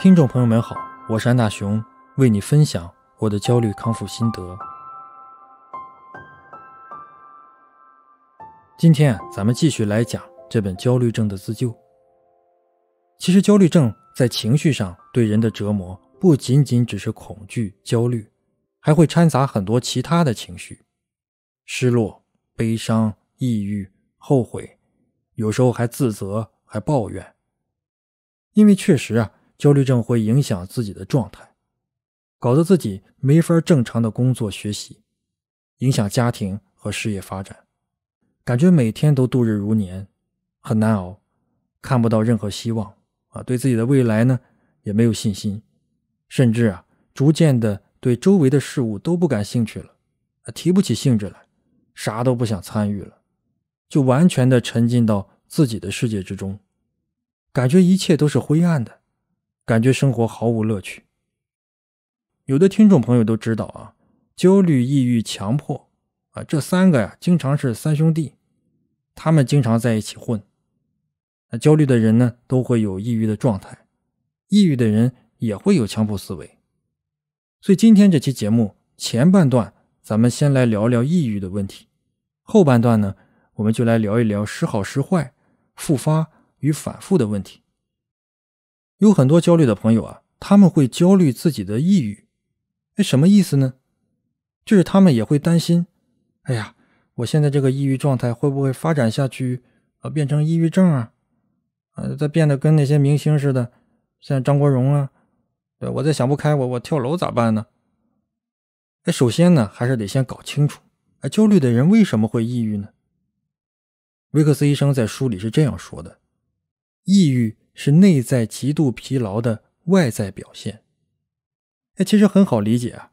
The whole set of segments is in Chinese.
听众朋友们好，我是安大雄，为你分享我的焦虑康复心得。今天啊，咱们继续来讲这本《焦虑症的自救》。其实，焦虑症在情绪上对人的折磨，不仅仅只是恐惧、焦虑，还会掺杂很多其他的情绪：失落、悲伤、抑郁、后悔，有时候还自责、还抱怨。因为确实啊。焦虑症会影响自己的状态，搞得自己没法正常的工作学习，影响家庭和事业发展，感觉每天都度日如年，很难熬，看不到任何希望啊，对自己的未来呢也没有信心，甚至啊，逐渐的对周围的事物都不感兴趣了，啊，提不起兴致来，啥都不想参与了，就完全的沉浸到自己的世界之中，感觉一切都是灰暗的。感觉生活毫无乐趣。有的听众朋友都知道啊，焦虑、抑郁、强迫啊，这三个呀，经常是三兄弟，他们经常在一起混。那焦虑的人呢，都会有抑郁的状态；抑郁的人也会有强迫思维。所以今天这期节目前半段，咱们先来聊聊抑郁的问题；后半段呢，我们就来聊一聊时好时坏、复发与反复的问题。有很多焦虑的朋友啊，他们会焦虑自己的抑郁，那什么意思呢？就是他们也会担心，哎呀，我现在这个抑郁状态会不会发展下去啊，变成抑郁症啊？呃，再变得跟那些明星似的，像张国荣啊，对我再想不开，我我跳楼咋办呢？哎，首先呢，还是得先搞清楚，焦虑的人为什么会抑郁呢？威克斯医生在书里是这样说的：，抑郁。是内在极度疲劳的外在表现，哎，其实很好理解啊。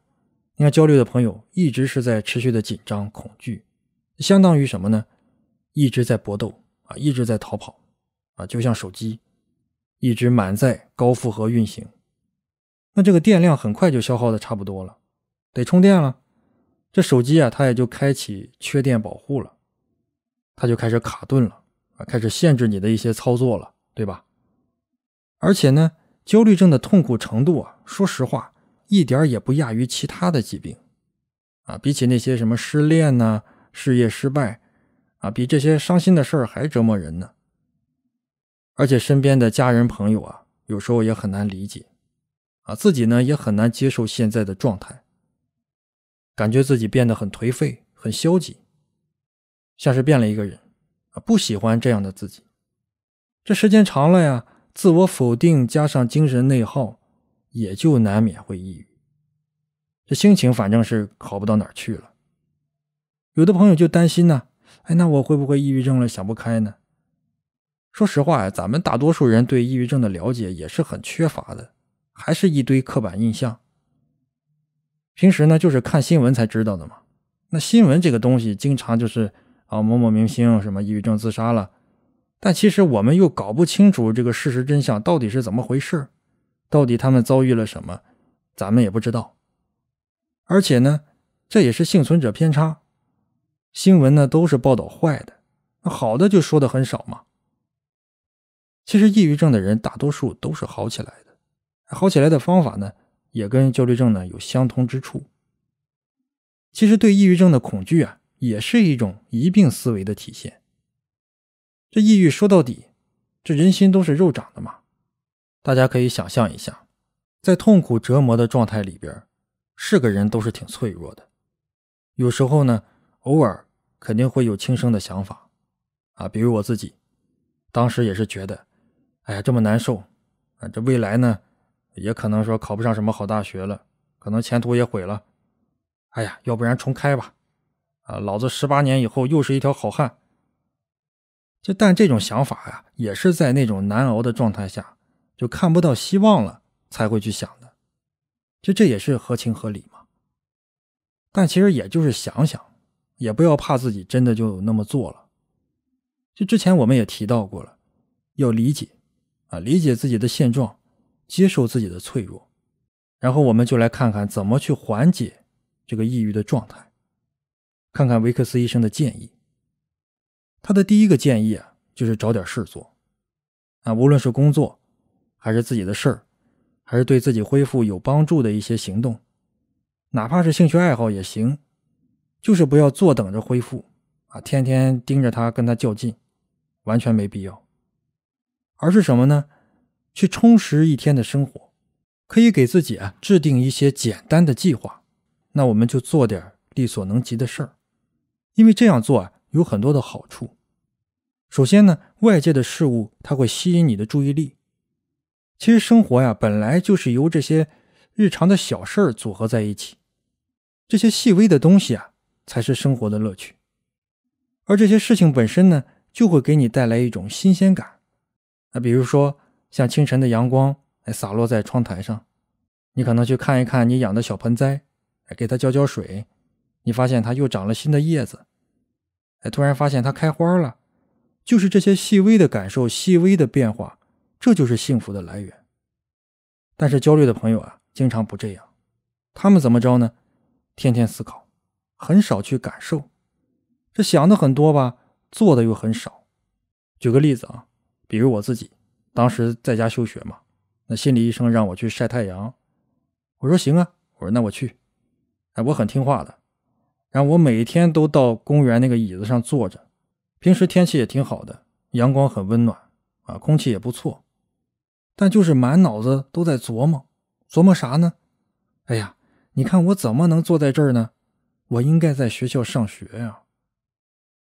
你看焦虑的朋友一直是在持续的紧张、恐惧，相当于什么呢？一直在搏斗啊，一直在逃跑啊，就像手机一直满载高负荷运行，那这个电量很快就消耗的差不多了，得充电了。这手机啊，它也就开启缺电保护了，它就开始卡顿了啊，开始限制你的一些操作了，对吧？而且呢，焦虑症的痛苦程度啊，说实话，一点也不亚于其他的疾病，啊，比起那些什么失恋呐、事业失败，啊，比这些伤心的事儿还折磨人呢。而且身边的家人朋友啊，有时候也很难理解，啊，自己呢也很难接受现在的状态，感觉自己变得很颓废、很消极，像是变了一个人，啊，不喜欢这样的自己。这时间长了呀。自我否定加上精神内耗，也就难免会抑郁。这心情反正是好不到哪儿去了。有的朋友就担心呢，哎，那我会不会抑郁症了，想不开呢？说实话呀，咱们大多数人对抑郁症的了解也是很缺乏的，还是一堆刻板印象。平时呢，就是看新闻才知道的嘛。那新闻这个东西，经常就是啊，某某明星什么抑郁症自杀了。但其实我们又搞不清楚这个事实真相到底是怎么回事，到底他们遭遇了什么，咱们也不知道。而且呢，这也是幸存者偏差。新闻呢都是报道坏的，那好的就说的很少嘛。其实抑郁症的人大多数都是好起来的，好起来的方法呢也跟焦虑症呢有相通之处。其实对抑郁症的恐惧啊，也是一种一病思维的体现。这抑郁说到底，这人心都是肉长的嘛。大家可以想象一下，在痛苦折磨的状态里边，是个人都是挺脆弱的。有时候呢，偶尔肯定会有轻生的想法啊。比如我自己，当时也是觉得，哎呀，这么难受啊，这未来呢，也可能说考不上什么好大学了，可能前途也毁了。哎呀，要不然重开吧，啊，老子十八年以后又是一条好汉。就但这种想法呀，也是在那种难熬的状态下，就看不到希望了，才会去想的。就这也是合情合理嘛。但其实也就是想想，也不要怕自己真的就那么做了。就之前我们也提到过了，要理解啊，理解自己的现状，接受自己的脆弱。然后我们就来看看怎么去缓解这个抑郁的状态，看看维克斯医生的建议。他的第一个建议啊，就是找点事做，啊，无论是工作，还是自己的事儿，还是对自己恢复有帮助的一些行动，哪怕是兴趣爱好也行，就是不要坐等着恢复啊，天天盯着他跟他较劲，完全没必要。而是什么呢？去充实一天的生活，可以给自己啊制定一些简单的计划。那我们就做点力所能及的事儿，因为这样做啊有很多的好处。首先呢，外界的事物它会吸引你的注意力。其实生活呀，本来就是由这些日常的小事儿组合在一起。这些细微的东西啊，才是生活的乐趣。而这些事情本身呢，就会给你带来一种新鲜感。那比如说，像清晨的阳光哎，洒落在窗台上，你可能去看一看你养的小盆栽，哎，给它浇浇水，你发现它又长了新的叶子，哎，突然发现它开花了。就是这些细微的感受、细微的变化，这就是幸福的来源。但是焦虑的朋友啊，经常不这样，他们怎么着呢？天天思考，很少去感受。这想的很多吧，做的又很少。举个例子啊，比如我自己，当时在家休学嘛，那心理医生让我去晒太阳，我说行啊，我说那我去，哎，我很听话的，然后我每天都到公园那个椅子上坐着。平时天气也挺好的，阳光很温暖啊，空气也不错，但就是满脑子都在琢磨，琢磨啥呢？哎呀，你看我怎么能坐在这儿呢？我应该在学校上学呀。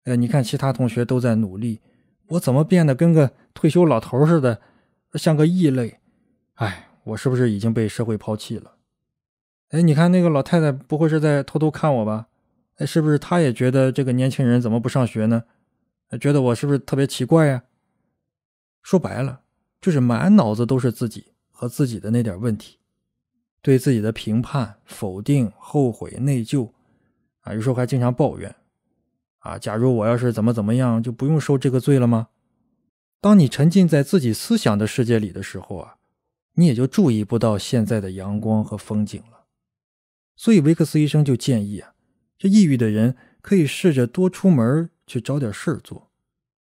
哎，你看其他同学都在努力，我怎么变得跟个退休老头似的，像个异类？哎，我是不是已经被社会抛弃了？哎，你看那个老太太，不会是在偷偷看我吧？哎，是不是她也觉得这个年轻人怎么不上学呢？觉得我是不是特别奇怪呀？说白了，就是满脑子都是自己和自己的那点问题，对自己的评判、否定、后悔、内疚，啊，有时候还经常抱怨，啊，假如我要是怎么怎么样，就不用受这个罪了吗？当你沉浸在自己思想的世界里的时候啊，你也就注意不到现在的阳光和风景了。所以，维克斯医生就建议啊，这抑郁的人可以试着多出门。去找点事儿做，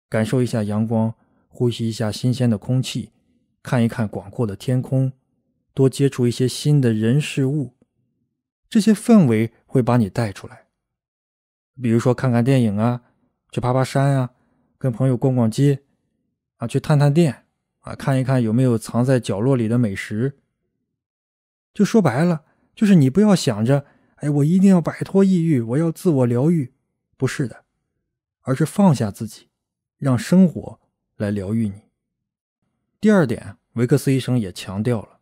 感受一下阳光，呼吸一下新鲜的空气，看一看广阔的天空，多接触一些新的人事物。这些氛围会把你带出来。比如说，看看电影啊，去爬爬山啊，跟朋友逛逛街啊，去探探店啊，看一看有没有藏在角落里的美食。就说白了，就是你不要想着，哎，我一定要摆脱抑郁，我要自我疗愈，不是的。而是放下自己，让生活来疗愈你。第二点，维克斯医生也强调了，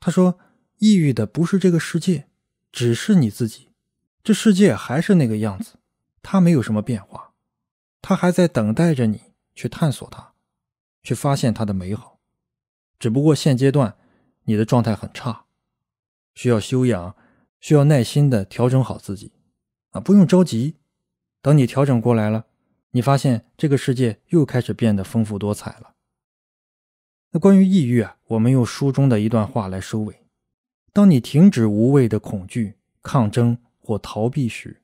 他说：“抑郁的不是这个世界，只是你自己。这世界还是那个样子，它没有什么变化，它还在等待着你去探索它，去发现它的美好。只不过现阶段你的状态很差，需要修养，需要耐心的调整好自己。啊，不用着急。”等你调整过来了，你发现这个世界又开始变得丰富多彩了。那关于抑郁啊，我们用书中的一段话来收尾：当你停止无谓的恐惧、抗争或逃避时，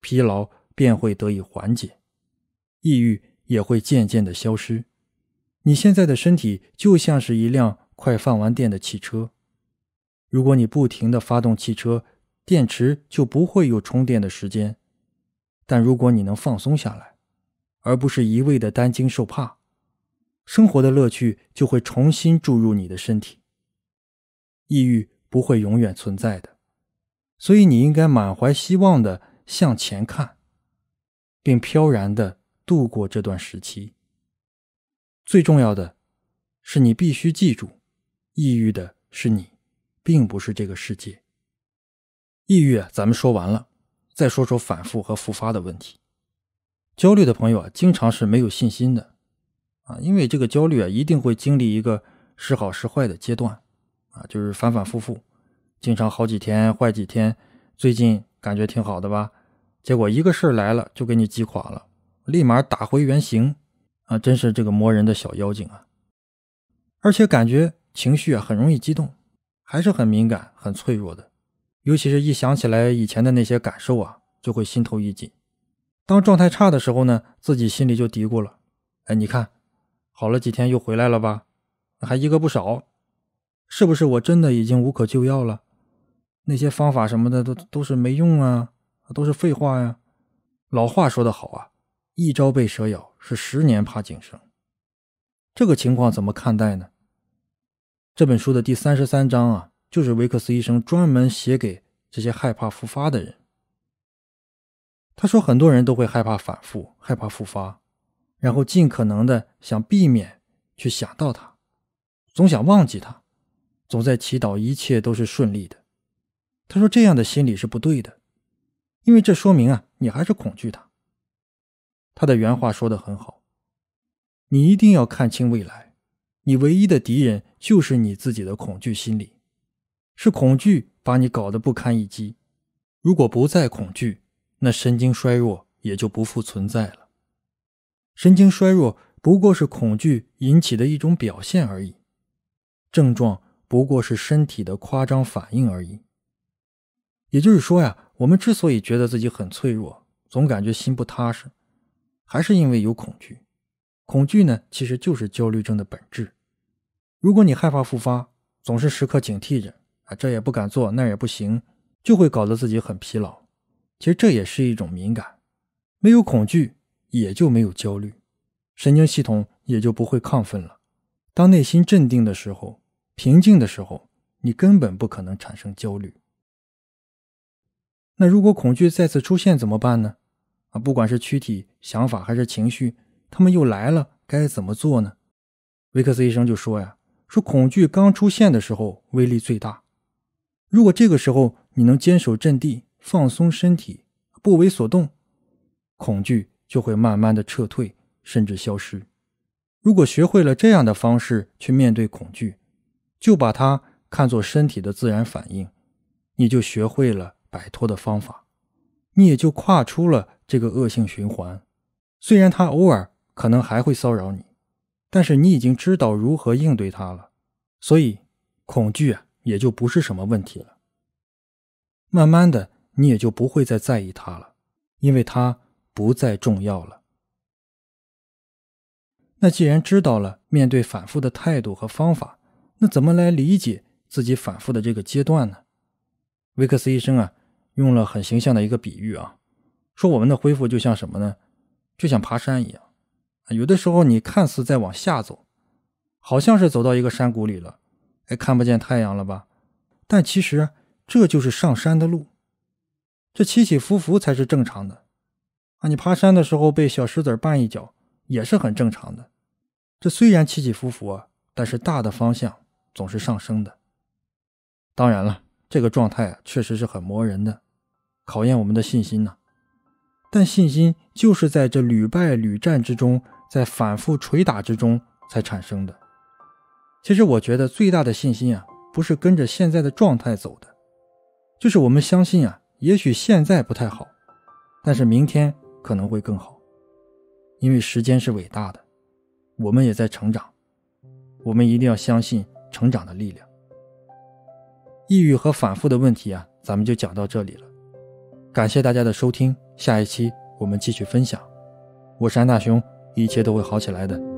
疲劳便会得以缓解，抑郁也会渐渐的消失。你现在的身体就像是一辆快放完电的汽车，如果你不停的发动汽车，电池就不会有充电的时间。但如果你能放松下来，而不是一味的担惊受怕，生活的乐趣就会重新注入你的身体。抑郁不会永远存在的，所以你应该满怀希望的向前看，并飘然的度过这段时期。最重要的是，你必须记住，抑郁的是你，并不是这个世界。抑郁，咱们说完了。再说说反复和复发的问题，焦虑的朋友啊，经常是没有信心的啊，因为这个焦虑啊，一定会经历一个时好时坏的阶段啊，就是反反复复，经常好几天坏几天，最近感觉挺好的吧，结果一个事儿来了就给你击垮了，立马打回原形啊，真是这个磨人的小妖精啊，而且感觉情绪啊很容易激动，还是很敏感、很脆弱的。尤其是，一想起来以前的那些感受啊，就会心头一紧。当状态差的时候呢，自己心里就嘀咕了：“哎，你看，好了几天又回来了吧，还一个不少，是不是我真的已经无可救药了？那些方法什么的都都是没用啊，都是废话呀。”老话说得好啊，“一朝被蛇咬，是十年怕井绳。”这个情况怎么看待呢？这本书的第三十三章啊。就是维克斯医生专门写给这些害怕复发的人。他说，很多人都会害怕反复、害怕复发，然后尽可能的想避免去想到他，总想忘记他，总在祈祷一切都是顺利的。他说，这样的心理是不对的，因为这说明啊，你还是恐惧他。他的原话说的很好，你一定要看清未来，你唯一的敌人就是你自己的恐惧心理。是恐惧把你搞得不堪一击。如果不再恐惧，那神经衰弱也就不复存在了。神经衰弱不过是恐惧引起的一种表现而已，症状不过是身体的夸张反应而已。也就是说呀，我们之所以觉得自己很脆弱，总感觉心不踏实，还是因为有恐惧。恐惧呢，其实就是焦虑症的本质。如果你害怕复发，总是时刻警惕着。这也不敢做，那也不行，就会搞得自己很疲劳。其实这也是一种敏感，没有恐惧也就没有焦虑，神经系统也就不会亢奋了。当内心镇定的时候，平静的时候，你根本不可能产生焦虑。那如果恐惧再次出现怎么办呢？啊，不管是躯体、想法还是情绪，他们又来了，该怎么做呢？维克斯医生就说呀：“说恐惧刚出现的时候威力最大。”如果这个时候你能坚守阵地，放松身体，不为所动，恐惧就会慢慢的撤退，甚至消失。如果学会了这样的方式去面对恐惧，就把它看作身体的自然反应，你就学会了摆脱的方法，你也就跨出了这个恶性循环。虽然它偶尔可能还会骚扰你，但是你已经知道如何应对它了。所以，恐惧啊。也就不是什么问题了。慢慢的，你也就不会再在意他了，因为他不再重要了。那既然知道了面对反复的态度和方法，那怎么来理解自己反复的这个阶段呢？威克斯医生啊，用了很形象的一个比喻啊，说我们的恢复就像什么呢？就像爬山一样，有的时候你看似在往下走，好像是走到一个山谷里了。也看不见太阳了吧？但其实这就是上山的路，这起起伏伏才是正常的。啊，你爬山的时候被小石子绊一脚也是很正常的。这虽然起起伏伏，但是大的方向总是上升的。当然了，这个状态啊确实是很磨人的，考验我们的信心呢。但信心就是在这屡败屡战之中，在反复捶打之中才产生的。其实我觉得最大的信心啊，不是跟着现在的状态走的，就是我们相信啊，也许现在不太好，但是明天可能会更好，因为时间是伟大的，我们也在成长，我们一定要相信成长的力量。抑郁和反复的问题啊，咱们就讲到这里了，感谢大家的收听，下一期我们继续分享，我是安大雄，一切都会好起来的。